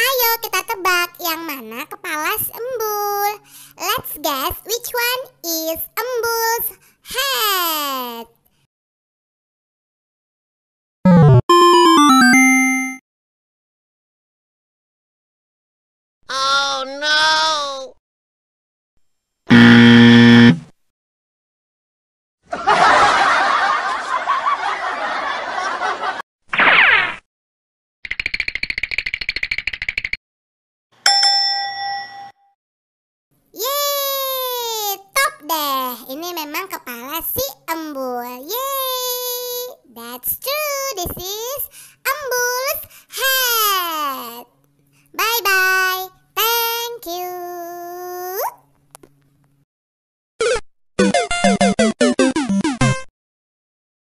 Ayo kita tebak yang mana kepala embul. Let's guess which one is embul's deh, ini memang kepala si embul. Yeay! That's true. This is embul.